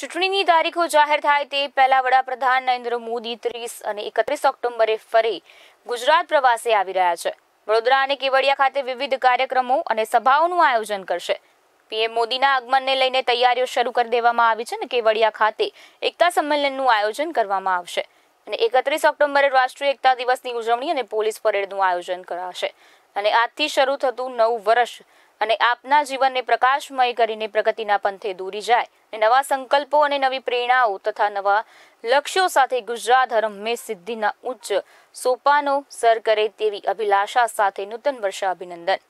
ચૂંટણીની તારીખો જાહેર થાય તે પહેલા વડાપ્રધાન નરેન્દ્ર મોદી ત્રીસ અને એકત્રીસ ઓક્ટોબરે ફરી ગુજરાત પ્રવાસે આવી રહ્યા છે વડોદરા અને કેવડિયા ખાતે વિવિધ કાર્યક્રમો અને સભાઓનું આયોજન કરશે પીએમ મોદીના આગમનને લઈને તૈયારીઓ શરૂ કરી દેવામાં આવી છે અને કેવડિયા ખાતે એકતા સંમેલનનું આયોજન કરવામાં આવશે અને એકત્રીસ ઓક્ટોબરે રાષ્ટ્રીય એકતા દિવસની ઉજવણી અને પોલીસ પરેડનું આયોજન કરાશે અને આજથી શરૂ થતું નવું વર્ષ અને આપના જીવનને પ્રકાશમય કરીને પ્રગતિના પંથે દૂરી જાય અને નવા સંકલ્પો અને નવી પ્રેરણાઓ તથા નવા લક્ષ્યો સાથે ગુજરાત હરમેશ સિદ્ધિના ઉચ્ચ સોપાનો સર કરે તેવી અભિલાષા સાથે નૂતન વર્ષા અભિનંદન